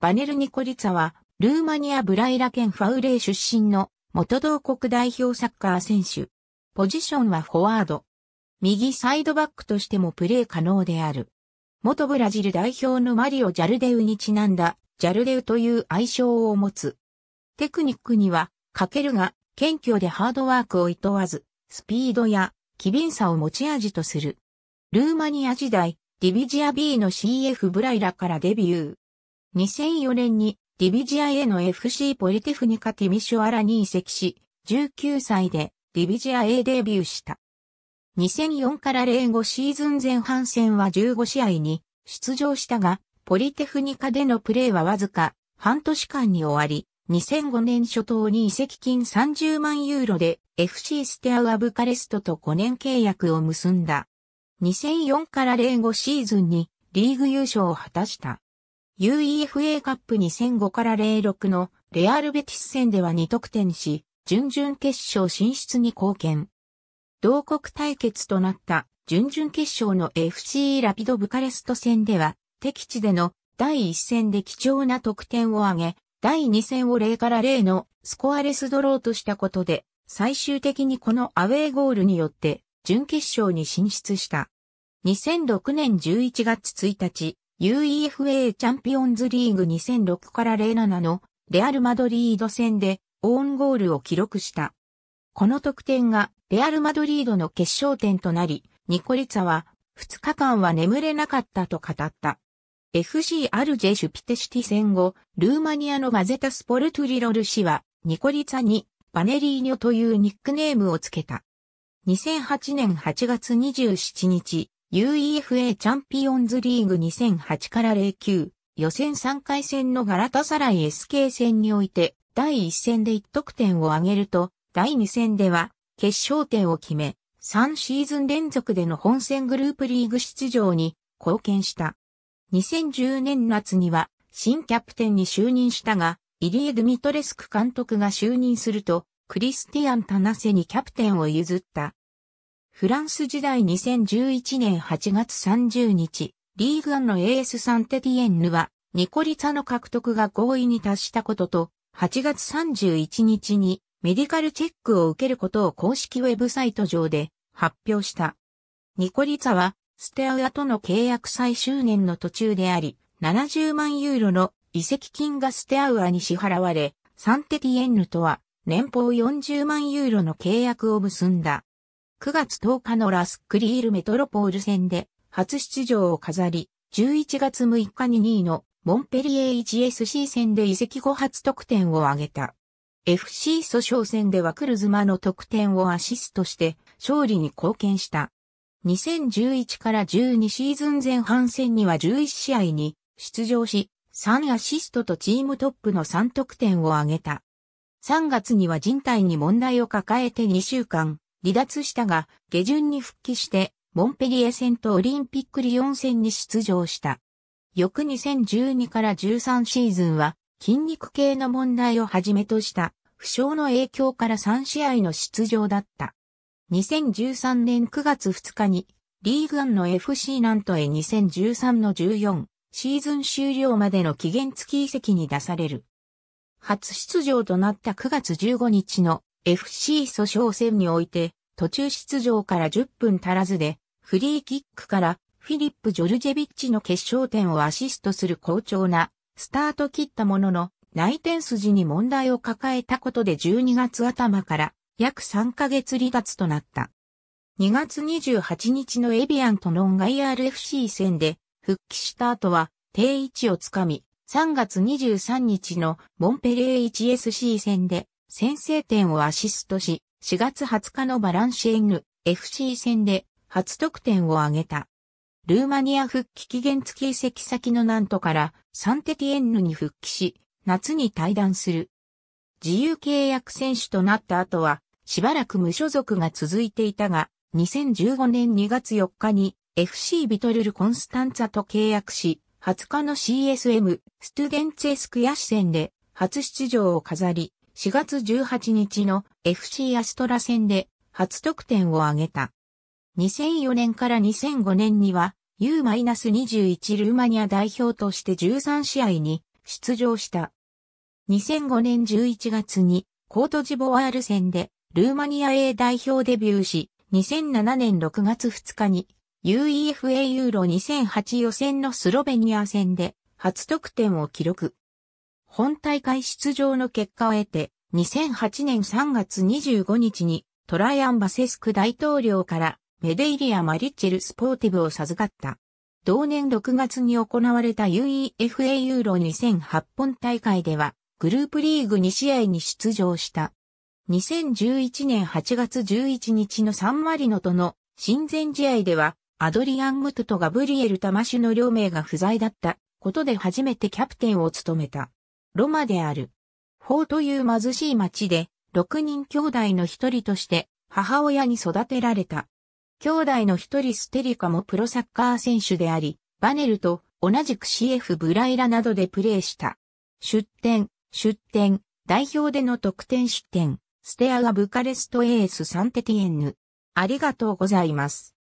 バネル・ニコリツァは、ルーマニア・ブライラ県ファウレー出身の元同国代表サッカー選手。ポジションはフォワード。右サイドバックとしてもプレー可能である。元ブラジル代表のマリオ・ジャルデウにちなんだ、ジャルデウという愛称を持つ。テクニックには、かけるが、謙虚でハードワークを厭わず、スピードや、機敏さを持ち味とする。ルーマニア時代、ディビジア B の CF ブライラからデビュー。2004年にディビジアへの FC ポリテフニカティミシュアラに移籍し、19歳でディビジア A デビューした。2004から05シーズン前半戦は15試合に出場したが、ポリテフニカでのプレーはわずか半年間に終わり、2005年初頭に移籍金30万ユーロで FC ステアウアブカレストと5年契約を結んだ。2004から05シーズンにリーグ優勝を果たした。UEFA カップ2005から06のレアルベティス戦では2得点し、準々決勝進出に貢献。同国対決となった準々決勝の FC ラピドブカレスト戦では、敵地での第1戦で貴重な得点を挙げ、第2戦を0から0のスコアレスドローとしたことで、最終的にこのアウェーゴールによって準決勝に進出した。2006年11月1日、UEFA チャンピオンズリーグ2006から07のレアル・マドリード戦でオーンゴールを記録した。この得点がレアル・マドリードの決勝点となり、ニコリツァは2日間は眠れなかったと語った。FC アルジェシュピテシティ戦後、ルーマニアのガゼタスポルトゥリロル氏はニコリツァにバネリーニョというニックネームをつけた。2008年8月27日、UEFA チャンピオンズリーグ2008から09予選3回戦のガラタサライ SK 戦において第1戦で1得点を挙げると第2戦では決勝点を決め3シーズン連続での本戦グループリーグ出場に貢献した。2010年夏には新キャプテンに就任したがイリエ・ドゥミトレスク監督が就任するとクリスティアン・タナセにキャプテンを譲った。フランス時代2011年8月30日、リーグアンの AS サンテティエンヌは、ニコリツァの獲得が合意に達したことと、8月31日にメディカルチェックを受けることを公式ウェブサイト上で発表した。ニコリツァは、ステアウアとの契約最終年の途中であり、70万ユーロの移籍金がステアウアに支払われ、サンテティエンヌとは年俸40万ユーロの契約を結んだ。9月10日のラスクリールメトロポール戦で初出場を飾り、11月6日に2位のモンペリエ HSC 戦で移籍後初得点を挙げた。FC 訴訟戦ではクルズマの得点をアシストして勝利に貢献した。2011から12シーズン前半戦には11試合に出場し、3アシストとチームトップの3得点を挙げた。3月には人体に問題を抱えて2週間、離脱したが、下旬に復帰して、モンペリエ戦とオリンピックリオン戦に出場した。翌2012から13シーズンは、筋肉系の問題をはじめとした、負傷の影響から3試合の出場だった。2013年9月2日に、リーグンの FC なんとへ2013の14、シーズン終了までの期限付き移籍に出される。初出場となった9月15日の FC 訴訟戦において、途中出場から10分足らずで、フリーキックからフィリップ・ジョルジェビッチの決勝点をアシストする好調なスタート切ったものの内転筋に問題を抱えたことで12月頭から約3ヶ月離脱となった。2月28日のエビアンとのンガイ RFC 戦で復帰した後は定位置をつかみ3月23日のモンペレー 1SC 戦で先制点をアシストし、4月20日のバランシエンヌ FC 戦で初得点を挙げた。ルーマニア復帰期限付き移籍先のナントからサンテティエンヌに復帰し、夏に退団する。自由契約選手となった後は、しばらく無所属が続いていたが、2015年2月4日に FC ビトルル・コンスタンツァと契約し、20日の CSM ストゥゲンツェスクヤシ戦で初出場を飾り、4月18日の FC アストラ戦で初得点を挙げた。2004年から2005年には U-21 ルーマニア代表として13試合に出場した。2005年11月にコートジボワール戦でルーマニア A 代表デビューし、2007年6月2日に UEFA ユーロ2008予選のスロベニア戦で初得点を記録。本大会出場の結果を得て、2008年3月25日にトライアンバセスク大統領からメデイリア・マリッチェル・スポーティブを授かった。同年6月に行われた UEFA ユーロ2008本大会では、グループリーグ2試合に出場した。2011年8月11日のサンマリノとの親善試合では、アドリアン・ムトとガブリエル・タマシュの両名が不在だったことで初めてキャプテンを務めた。ロマである。法という貧しい町で、6人兄弟の一人として、母親に育てられた。兄弟の一人ステリカもプロサッカー選手であり、バネルと同じく CF ブライラなどでプレーした。出展、出展、代表での得点出展、ステアガブカレストエースサンテティエンヌ。ありがとうございます。